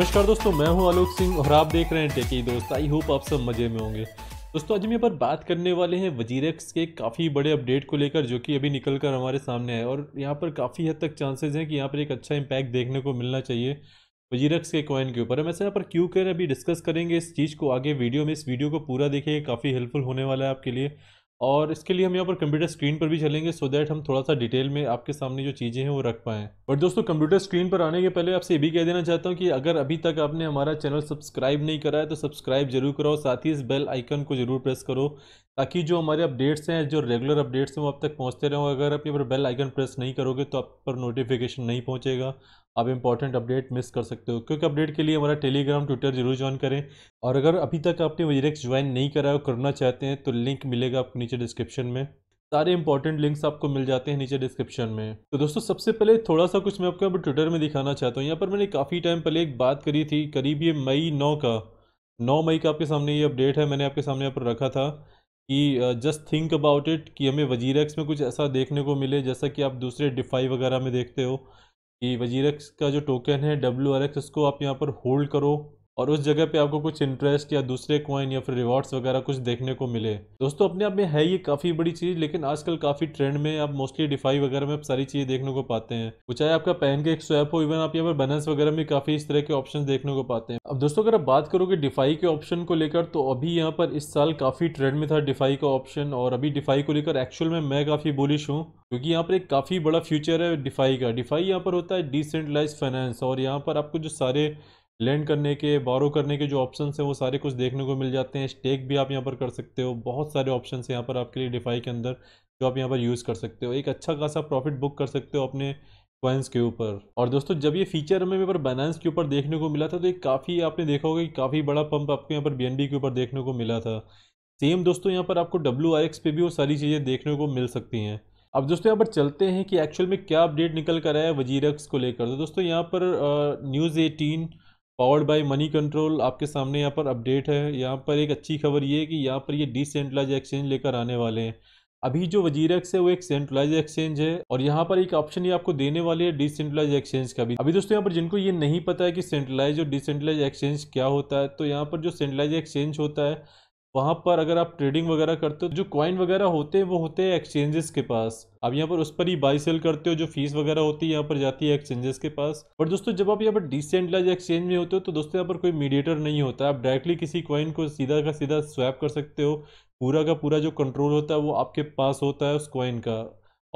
नमस्कार दोस्तों मैं हूं आलोक सिंह और आप देख रहे हैं टेकी दोस्त आई होप आप सब मज़े में होंगे दोस्तों आज हम यहाँ पर बात करने वाले हैं वजीरेक्स के काफ़ी बड़े अपडेट को लेकर जो कि अभी निकल कर हमारे सामने है और यहाँ पर काफ़ी हद तक चांसेस हैं कि यहाँ पर एक अच्छा इम्पैक्ट देखने को मिलना चाहिए वजीरक्स के कॉइन के ऊपर हम ऐसे यहाँ पर क्यों कर अभी डिस्कस करेंगे इस चीज़ को आगे वीडियो में इस वीडियो को पूरा देखिए काफ़ी हेल्पफुल होने वाला है आपके लिए और इसके लिए हम यहाँ पर कंप्यूटर स्क्रीन पर भी चलेंगे सो दैट हम थोड़ा सा डिटेल में आपके सामने जो चीज़ें हैं वो रख पाएँ बट दोस्तों कंप्यूटर स्क्रीन पर आने के पहले आपसे ये भी कह देना चाहता हूँ कि अगर अभी तक आपने हमारा चैनल सब्सक्राइब नहीं करा है तो सब्सक्राइब जरूर कराओ साथ ही इस बेल आइकन को जरूर प्रेस करो ताकि जो हमारे अपडेट्स हैं जो रेगुलर अपडेट्स हैं वो आप तक पहुँचते रहें अगर आप ये पर बेल आइकन प्रेस नहीं करोगे तो आप पर नोटिफिकेशन नहीं पहुँचेगा आप इंपॉर्टेंट अपडेट मिस कर सकते हो क्योंकि अपडेट के लिए हमारा टेलीग्राम ट्विटर जरूर ज्वाइन करें और अगर अभी तक आपने वजीरेक्स ज्वाइन नहीं करा और करना चाहते हैं तो लिंक मिलेगा आपको नीचे डिस्क्रिप्शन में सारे इंपॉर्टेंट लिंक्स आपको मिल जाते हैं नीचे डिस्क्रिप्शन में तो दोस्तों सबसे पहले थोड़ा सा कुछ मैं आपको अब ट्विटर में दिखाना चाहता हूँ यहाँ पर मैंने काफ़ी टाइम पहले एक बात करी थी करीब ये मई नौ का नौ मई का आपके सामने ये अपडेट है मैंने आपके सामने यहाँ पर रखा था कि जस्ट थिंक अबाउट इट कि हमें वजीरेक्स में कुछ ऐसा देखने को मिले जैसा कि आप दूसरे डिफाई वगैरह में देखते हो कि वजीरक्स का जो टोकन है डब्ल्यू आर एक्स उसको आप यहाँ पर होल्ड करो और उस जगह पे आपको कुछ इंटरेस्ट या दूसरे कॉइन या फिर रिवॉर्ड्स वगैरह कुछ देखने को मिले दोस्तों अपने आप में है ये काफ़ी बड़ी चीज़ लेकिन आजकल काफ़ी ट्रेंड में आप मोस्टली डिफाई वगैरह में सारी चीज़ें देखने को पाते हैं वो चाहे आपका पेन के एक स्वैप हो इवन आप यहाँ पर बैलेंस वगैरह में काफ़ी इस तरह के ऑप्शन देखने को पाते हैं अब दोस्तों अगर आप बात करोगे डिफाई के ऑप्शन को लेकर तो अभी यहाँ पर इस साल काफ़ी ट्रेंड में था डिफाई का ऑप्शन और अभी डिफाई को लेकर एक्चुअल में मैं काफ़ी बोलिश हूँ क्योंकि यहाँ पर एक काफ़ी बड़ा फ्यूचर है डिफाई का डिफाई यहाँ पर होता है डिसेंट्रलाइज फाइनेंस और यहाँ पर आपको जो सारे लैंड करने के बारो करने के जो ऑप्शंस हैं वो सारे कुछ देखने को मिल जाते हैं स्टेक भी आप यहाँ पर कर सकते हो बहुत सारे ऑप्शंस हैं यहाँ पर आपके लिए डिफाई के अंदर जो आप यहाँ पर यूज़ कर सकते हो एक अच्छा खासा प्रॉफिट बुक कर सकते हो अपने कॉइन्स के ऊपर और दोस्तों जब ये फीचर हमें यहाँ पर बैलेंस के ऊपर देखने को मिला था तो एक काफ़ी आपने देखा होगा कि काफ़ी बड़ा पंप आपको यहाँ पर बी के ऊपर देखने को मिला था सेम दोस्तों यहाँ पर आपको डब्ल्यू पे भी वो सारी चीज़ें देखने को मिल सकती हैं अब दोस्तों यहाँ पर चलते हैं कि एक्चुअल में क्या अपडेट निकल कर आया है वजीरक्स को लेकर तो दोस्तों यहाँ पर news eighteen powered by Moneycontrol आपके सामने यहाँ पर अपडेट है यहाँ पर एक अच्छी खबर ये है कि यहाँ पर ये डिसेंट्रलाइज एक्सचेंज लेकर आने वाले हैं अभी जो वजीरेक्स है वो एक सेंट्रलाइज एक्सचेंज है और यहाँ पर एक ऑप्शन ये आपको देने वाले है डिसेंट्रलाइज एक्सचेंज का भी अभी दोस्तों यहाँ पर जिनको ये नहीं पता है कि सेंट्रलाइज और डिसेंट्रलाइज एक्सचेंज क्या होता है तो यहाँ पर जो सेंट्रलाइज एक्सचेंज होता है वहाँ पर अगर आप ट्रेडिंग वगैरह करते हो तो जो कॉइन वगैरह होते हैं वो होते हैं एक्सचेंजेस के पास आप यहाँ पर उस पर ही बाई सेल करते हो जो फीस वगैरह होती है यहाँ पर जाती है एक्सचेंजेस के पास और दोस्तों जब आप यहाँ पर डिसेंटलाइज एक्सचेंज में होते हो तो दोस्तों यहाँ पर कोई मीडिएटर नहीं होता आप डायरेक्टली किसी कॉइन को सीधा का सीधा स्वैप कर सकते हो पूरा का पूरा जो कंट्रोल होता है वो आपके पास होता है उस कॉइन का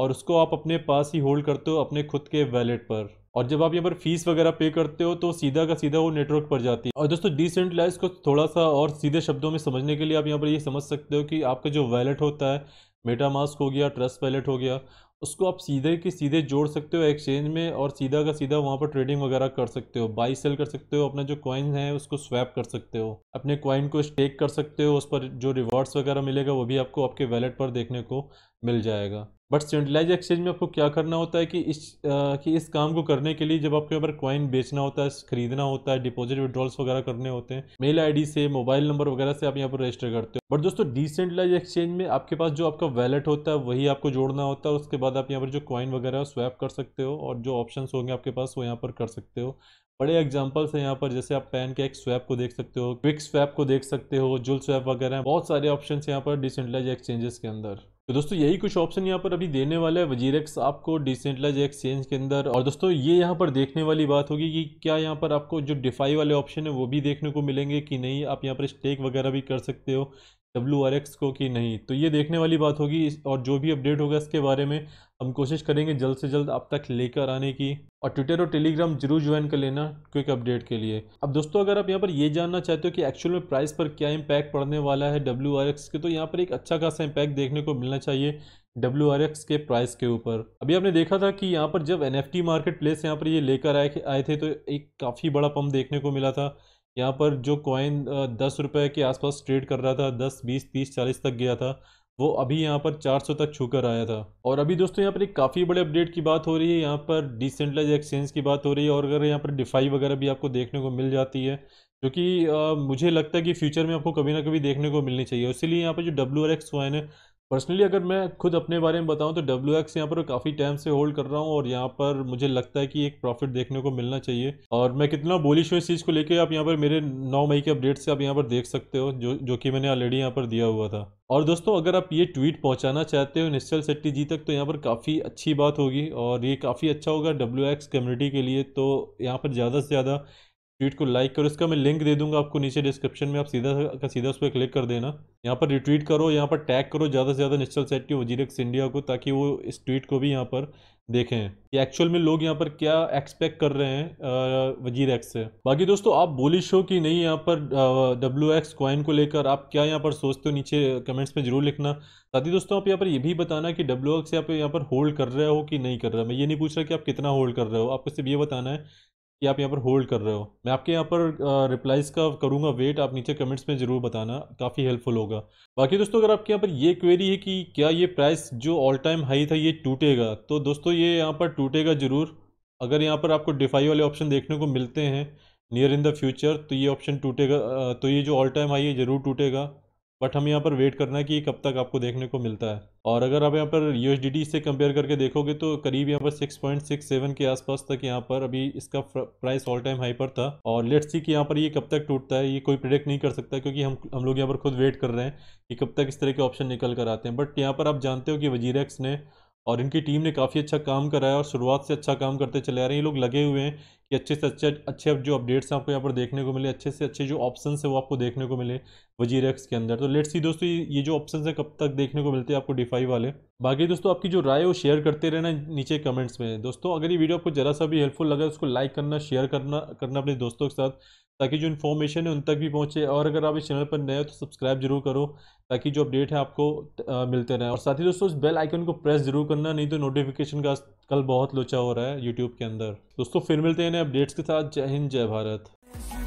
और उसको आप अपने पास ही होल्ड करते हो अपने खुद के वैलेट पर और जब आप यहाँ पर फीस वगैरह पे करते हो तो सीधा का सीधा वो नेटवर्क पर जाती है और दोस्तों डिसेंट्रलाइज को थोड़ा सा और सीधे शब्दों में समझने के लिए आप यहाँ पर ये समझ सकते हो कि आपका जो वैलेट होता है मेटामास्क हो गया ट्रस्ट वैलेट हो गया उसको आप सीधे के सीधे जोड़ सकते हो एक्सचेंज में और सीधा का सीधा वहाँ पर ट्रेडिंग वगैरह कर सकते हो बाई सेल कर सकते हो अपना जो कॉइन है उसको स्वैप कर सकते हो अपने कॉइन को स्टेक कर सकते हो उस पर जो रिवॉर्ड्स वगैरह मिलेगा वो भी आपको आपके वैलेट पर देखने को मिल जाएगा बट सेंट्रलाइज एक्सचेंज में आपको क्या करना होता है कि इस आ, कि इस काम को करने के लिए जब आपके पर कॉइन बेचना होता है खरीदना होता है डिपॉजिट विड्रॉल्स वगैरह करने होते हैं मेल आईडी से मोबाइल नंबर वगैरह से आप यहाँ पर रजिस्टर करते हो बट दोस्तों डिसेंट्रलाइज एक्सचेंज में आपके पास जो आपका वैलेट होता है वही आपको जोड़ना होता है उसके बाद आप यहाँ पर जो कॉइन वगैरह स्वैप कर सकते हो और जो ऑप्शन होंगे आपके पास वो यहाँ पर कर सकते हो बड़े एग्जाम्पल्स हैं यहाँ पर जैसे आप पैन के एक स्वैप को देख सकते हो क्विक स्वैप को देख सकते हो जुल स्वैप वगैरह बहुत सारे ऑप्शन यहाँ पर डिसेंट्रलाइज एक्सचेंजेस के अंदर तो दोस्तों यही कुछ ऑप्शन यहाँ पर अभी देने वाला है एक्स आपको डिसेंटलाइज एक्सचेंज के अंदर और दोस्तों ये यहाँ पर देखने वाली बात होगी कि क्या यहाँ पर आपको जो डिफाई वाले ऑप्शन है वो भी देखने को मिलेंगे कि नहीं आप यहाँ पर स्टेक वगैरह भी कर सकते हो डब्ल्यू आर एक्स को कि नहीं तो ये देखने वाली बात होगी और जो भी अपडेट होगा इसके बारे में हम कोशिश करेंगे जल्द से जल्द आप तक लेकर आने की और ट्विटर और टेलीग्राम जरूर ज्वाइन कर लेना क्विक अपडेट के लिए अब दोस्तों अगर आप यहाँ पर ये जानना चाहते हो कि एक्चुअल में प्राइस पर क्या इम्पैक्ट पड़ने वाला है डब्ल्यू आर एक्स के तो यहाँ पर एक अच्छा खासा इम्पैक्ट देखने को मिलना चाहिए डब्ल्यू आर एक्स के प्राइस के ऊपर अभी आपने देखा था कि यहाँ पर जब N F T market place यहाँ पर ये लेकर आए आए थे तो एक काफ़ी बड़ा पम्प देखने को मिला था यहाँ पर जो कॉइन दस रुपये के आसपास ट्रेड कर रहा था दस बीस तीस चालीस तक गया था वो अभी यहाँ पर 400 तक छू कर आया था और अभी दोस्तों यहाँ पर एक काफ़ी बड़े अपडेट की बात हो रही है यहाँ पर डिसेंट्रलाइज एक्सचेंज की बात हो रही है और अगर यहाँ पर डिफाई वगैरह भी आपको देखने को मिल जाती है जो कि मुझे लगता है कि फ्यूचर में आपको कभी ना कभी देखने को मिलनी चाहिए इसीलिए यहाँ पर जो डब्ल्यू आर एक्स वाइन है पर्सनली अगर मैं खुद अपने बारे में बताऊं तो डब्ल्यू एक्स यहाँ पर काफ़ी टाइम से होल्ड कर रहा हूँ और यहाँ पर मुझे लगता है कि एक प्रॉफिट देखने को मिलना चाहिए और मैं कितना बोलिश हूँ इस चीज़ को लेके आप यहाँ पर मेरे नौ मई के अपडेट से आप यहाँ पर देख सकते हो जो जो कि मैंने ऑलरेडी यहाँ पर दिया हुआ था और दोस्तों अगर आप ये ट्वीट पहुंचाना चाहते हो निश्चल सेट्टी जी तक तो यहाँ पर काफ़ी अच्छी बात होगी और ये काफ़ी अच्छा होगा डब्ल्यू एक्स कम्युनिटी के लिए तो यहाँ पर ज़्यादा से ज़्यादा ट्वीट को लाइक करो इसका मैं लिंक दे दूंगा आपको नीचे डिस्क्रिप्शन में आप सीधा का सीधा उस पर क्लिक कर देना यहाँ पर रिट्वीट करो यहाँ पर टैग करो ज़्यादा से ज़्यादा निश्चल सेट्टी वजीरक्स इंडिया को ताकि वो इस ट्वीट को भी यहाँ पर देखें कि एक्चुअल में लोग यहाँ पर क्या एक्सपेक्ट कर रहे हैं वजीर एक्स से बाकी दोस्तों आप बोलिश हो कि नहीं यहाँ पर डब्ल्यू एक्स क्वाइन को लेकर आप क्या यहाँ पर सोचते हो नीचे कमेंट्स में जरूर लिखना साथ ही दोस्तों आप यहाँ पर ये भी बताना कि डब्ल्यू एक्स आप यहाँ पर होल्ड कर रहे हो कि नहीं कर रहे मैं ये नहीं पूछ रहा कि आप कितना होल्ड कर रहे हो आपको सिर्फ ये बताना है कि आप यहाँ पर होल्ड कर रहे हो मैं आपके यहाँ पर रिप्लाइज़ का करूँगा वेट आप नीचे कमेंट्स में ज़रूर बताना काफ़ी हेल्पफुल होगा बाकी दोस्तों अगर आपके यहाँ पर ये क्वेरी है कि क्या ये प्राइस जो ऑल टाइम हाई था ये टूटेगा तो दोस्तों ये यहाँ पर टूटेगा ज़रूर अगर यहाँ पर आपको डिफाई वाले ऑप्शन देखने को मिलते हैं नियर इन द फ्यूचर तो ये ऑप्शन टूटेगा तो ये जो ऑल टाइम हाई है ज़रूर टूटेगा बट हम यहाँ पर वेट करना है कि कब तक आपको देखने को मिलता है और अगर आप यहाँ पर यू से कंपेयर करके देखोगे तो करीब यहाँ पर 6.67 के आसपास तक यहाँ पर अभी इसका प्राइस ऑल टाइम हाई पर था और लेट्स सी कि यहाँ पर ये कब तक टूटता है ये कोई प्रिडिक्ट नहीं कर सकता क्योंकि हम हम लोग यहाँ पर खुद वेट कर रहे हैं कि कब तक इस तरह के ऑप्शन निकल कर आते हैं बट यहाँ पर आप जानते हो कि वजीरेक्स ने और इनकी टीम ने काफ़ी अच्छा काम कराया है और शुरुआत से अच्छा काम करते चले आ रहे हैं ये लोग लगे हुए हैं कि अच्छे से अच्छे अच्छे जो अपडेट्स आपको यहाँ पर देखने को मिले अच्छे से अच्छे जो ऑप्शन है वो आपको देखने को मिले वजीर एक्स के अंदर तो लेट्स सी दोस्तों ये जो ऑप्शन है कब तक देखने को मिलते हैं आपको डिफाई वाले बाकी दोस्तों आपकी जो राय वो शेयर करते रहना नीचे कमेंट्स में दोस्तों अगर ये वीडियो आपको जरा सा भी हेल्पफुल लगा उसको लाइक करना शेयर करना करना अपने दोस्तों के साथ ताकि जो इन्फॉर्मेशन है उन तक भी पहुँचे और अगर आप इस चैनल पर नए हो तो सब्सक्राइब जरूर करो ताकि जो अपडेट है आपको आ, मिलते रहे और साथ ही दोस्तों इस बेल आइकन को प्रेस जरूर करना नहीं तो नोटिफिकेशन का कल बहुत लोचा हो रहा है यूट्यूब के अंदर दोस्तों फिर मिलते हैं अपडेट्स के साथ जय हिंद जय भारत